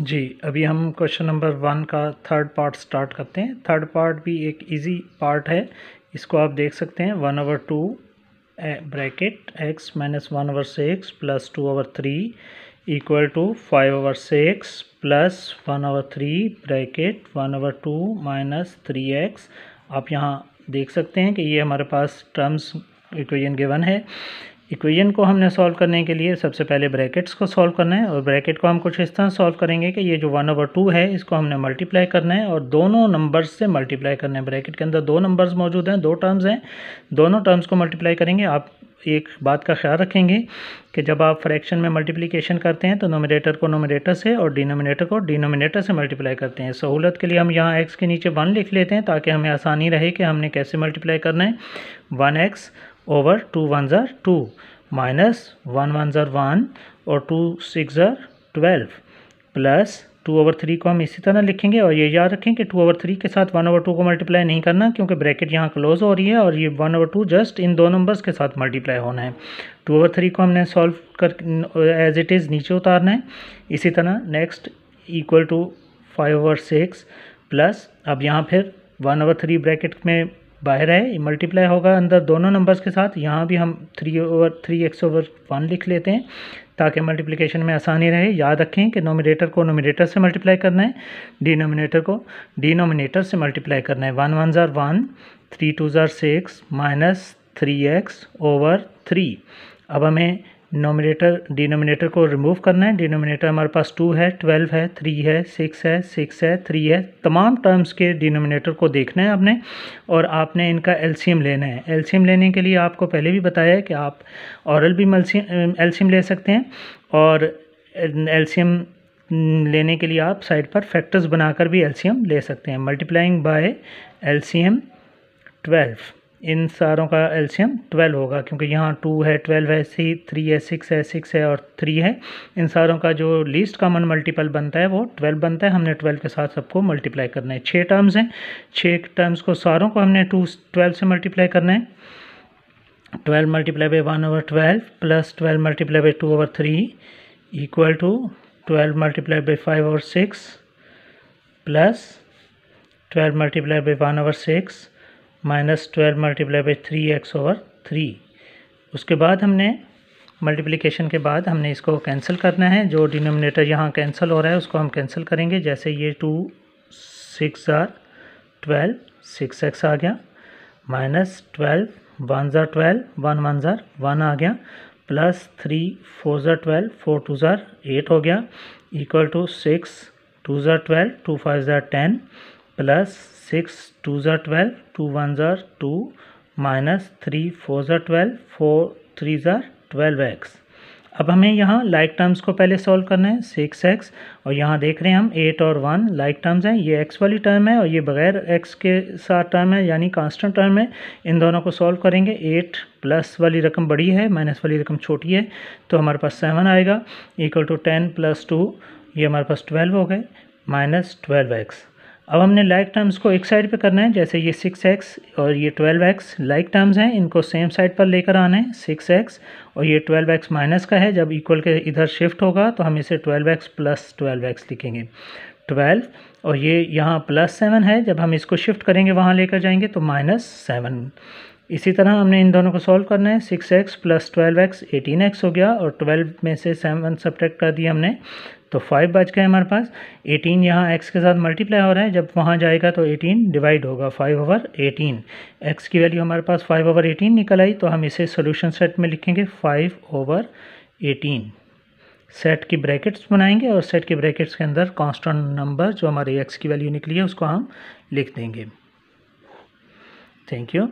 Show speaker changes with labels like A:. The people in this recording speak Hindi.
A: जी अभी हम क्वेश्चन नंबर वन का थर्ड पार्ट स्टार्ट करते हैं थर्ड पार्ट भी एक इजी पार्ट है इसको आप देख सकते हैं one over two bracket x minus one over six plus two over three equal to five over six plus one over three bracket one over two minus three x आप यहाँ देख सकते हैं कि ये हमारे पास टर्म्स इक्वेजन गिवन है इक्वेशन को हमने सॉल्व करने के लिए सबसे पहले ब्रैकेट्स को सॉल्व करना है और ब्रैकेट को हम कुछ इस तरह सॉल्व करेंगे कि ये जो वन ओवर टू है इसको हमने मल्टीप्लाई करना है और दोनों नंबर्स से मल्टीप्लाई करना है ब्रैकेट के अंदर दो नंबर्स मौजूद हैं दो टर्म्स हैं दोनों टर्म्स को मल्टीप्लाई करेंगे आप एक बात का ख्याल रखेंगे कि जब आप फ्रैक्शन में मल्टीप्लिकेशन करते हैं तो नोमिनेटर को नोमिनेटर से और डिनोमिनेटर को डिनोमिनेटर से मल्टीप्लाई करते हैं सहूलत के लिए हम यहाँ एक्स के नीचे वन लिख लेते हैं ताकि हमें आसानी रहे कि हमने कैसे मल्टीप्लाई करना है one x over two one ज़ार टू माइनस वन वन ज़ार वन और टू सिक्स ज़ार twelve plus two over three को हम इसी तरह लिखेंगे और ये याद रखें कि टू ओवर थ्री के साथ वन ओवर टू को मल्टीप्लाई नहीं करना क्योंकि ब्रैकेट यहाँ क्लोज हो रही है और ये वन ओवर टू जस्ट इन दो नंबर्स के साथ मल्टीप्लाई होना है टू ओवर थ्री को हमने सॉल्व कर एज इट इज़ नीचे उतारना है इसी तरह next equal to five over six plus अब यहाँ फिर वन ओवर थ्री ब्रैकेट में बाहर है मल्टीप्लाई होगा अंदर दोनों नंबर्स के साथ यहाँ भी हम three over three x over one लिख लेते हैं ताकि मल्टीप्लिकेशन में आसानी रहे याद रखें कि नोमिनेटर को नोमिनेटर से मल्टीप्लाई करना है डिनोमिनेटर को डिनोमिनेटर से मल्टीप्लाई करना है वन वन ज़ार वन थ्री टू ज़ार six minus three x over three अब हमें नोमिनेटर डिनोमिनेटर को रिमूव करना है डिनोमिनेटर हमारे पास टू है ट्वेल्व है थ्री है सिक्स है सिक्स है थ्री है तमाम टर्म्स के डिनोमिनेटर को देखना है आपने और आपने इनका एलसीएम लेना है एलसीएम लेने के लिए आपको पहले भी बताया है कि आप औरल भी एलसीएम ले सकते हैं और एल्शियम लेने के लिए आप साइड पर फैक्टर्स बनाकर भी एल्शियम ले सकते हैं मल्टीप्लाइंग बाय एल्शियम ट्वेल्व इन सारों का एल्शियम ट्वेल्व होगा क्योंकि यहाँ टू है ट्वेल्व है सी थ्री है सिक्स है सिक्स है और थ्री है इन सारों का जो लीस्ट कॉमन मल्टीपल बनता है वो ट्वेल्व बनता है हमने ट्वेल्व के साथ सबको मल्टीप्लाई करना है छः टर्म्स हैं छः टर्म्स को सारों को हमने टू ट्वेल्व से मल्टीप्लाई करना है twelve multiply by one over twelve plus twelve multiply by two over three equal to twelve multiply by five over six plus twelve multiply by one over six minus twelve multiply by three x over three उसके बाद हमने मल्टीप्लिकेशन के बाद हमने इसको कैंसिल करना है जो डिनोमिनेटर यहाँ कैंसिल हो रहा है उसको हम कैंसिल करेंगे जैसे ये two six are twelve six x आ गया माइनस ट्वेल्व वन ज़ार ट्वेल्व वन वन ज़ार वन आ गया प्लस थ्री फोर ज़ार ट्वेल्व फोर टू ज़ार एट हो गया इक्वल टू सिक्स टू ज़ार ट्वेल्व टू फाइव ज़ार टेन प्लस सिक्स टू ज़ा ट्वेल्व टू वन जार टू माइनस थ्री फोर ज़ा ट्वेल्व फोर थ्री ज़ार ट्वेल्व एक्स अब हमें यहाँ लाइक टर्म्स को पहले सॉल्व करना है सिक्स एक्स और यहाँ देख रहे हैं हम एट और वन लाइक टर्म्स हैं ये एक्स वाली टर्म है और ये बगैर एक्स के साथ टर्म है यानी कांस्टेंट टर्म है इन दोनों को सॉल्व करेंगे एट प्लस वाली रकम बड़ी है माइनस वाली रकम छोटी है तो हमारे पास सेवन आएगा equal to ten plus two ये हमारे पास ट्वेल्व हो गए माइनस ट्वेल्व एक्स अब हमने लाइक टर्म्स को एक साइड पे करना है जैसे ये सिक्स एक्स और ये ट्वेल्व एक्स लाइक टर्म्स हैं इनको सेम साइड पर लेकर आना है सिक्स एक्स और ये ट्वेल्व एक्स माइनस का है जब इक्वल के इधर शिफ्ट होगा तो हम इसे twelve x plus twelve x लिखेंगे ट्वेल्व और ये यहाँ प्लस सेवन है जब हम इसको शिफ्ट करेंगे वहाँ लेकर जाएंगे तो माइनस सेवन इसी तरह हमने इन दोनों को सॉल्व करना है six x plus twelve x eighteen x हो गया और ट्वेल्व में से सेवन सब्ट्रैक्ट कर दिया हमने तो फाइव बच गए हमारे पास एटीन यहाँ एक्स के साथ मल्टीप्लाई हो रहा है जब वहाँ जाएगा तो एटीन डिवाइड होगा फाइव ओवर एटीन एक्स की वैल्यू हमारे पास फाइव ओवर एटीन निकल आई तो हम इसे सोल्यूशन सेट में लिखेंगे फाइव ओवर एटीन सेट की ब्रैकेट्स बनाएंगे और सेट के ब्रैकेट्स के अंदर कांस्टेंट नंबर जो हमारे एक्स की वैल्यू निकली है उसको हम लिख देंगे थैंक यू